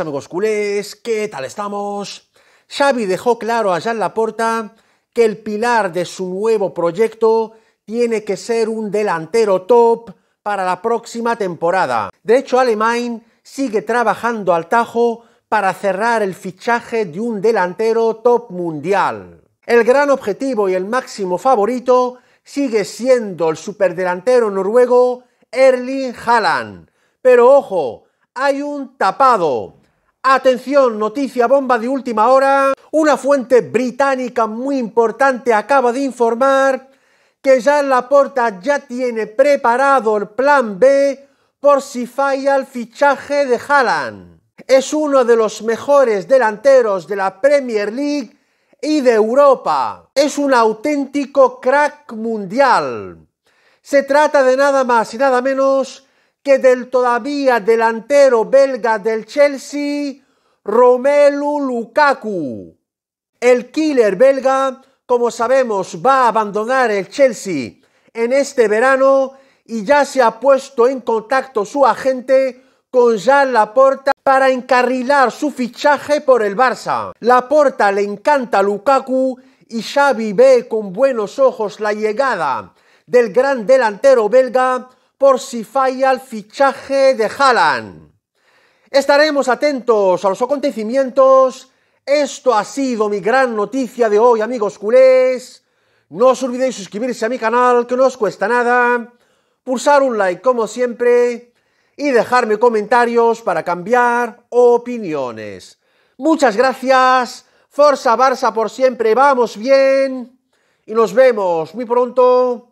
amigos culés, ¿qué tal estamos? Xavi dejó claro allá en la puerta que el pilar de su nuevo proyecto tiene que ser un delantero top para la próxima temporada. De hecho, Alemán sigue trabajando al tajo para cerrar el fichaje de un delantero top mundial. El gran objetivo y el máximo favorito sigue siendo el superdelantero noruego Erling Haaland. Pero ojo, hay un tapado. Atención, noticia bomba de última hora. Una fuente británica muy importante acaba de informar que ya Laporta ya tiene preparado el plan B por si falla el fichaje de Haaland. Es uno de los mejores delanteros de la Premier League y de Europa. Es un auténtico crack mundial. Se trata de nada más y nada menos que del todavía delantero belga del Chelsea, Romelu Lukaku. El killer belga, como sabemos, va a abandonar el Chelsea en este verano y ya se ha puesto en contacto su agente con Jean Laporta para encarrilar su fichaje por el Barça. Laporta le encanta a Lukaku y Xavi ve con buenos ojos la llegada del gran delantero belga por si falla el fichaje de Haaland. Estaremos atentos a los acontecimientos. Esto ha sido mi gran noticia de hoy, amigos culés. No os olvidéis suscribirse a mi canal, que no os cuesta nada. Pulsar un like, como siempre. Y dejarme comentarios para cambiar opiniones. Muchas gracias. Forza Barça por siempre. Vamos bien. Y nos vemos muy pronto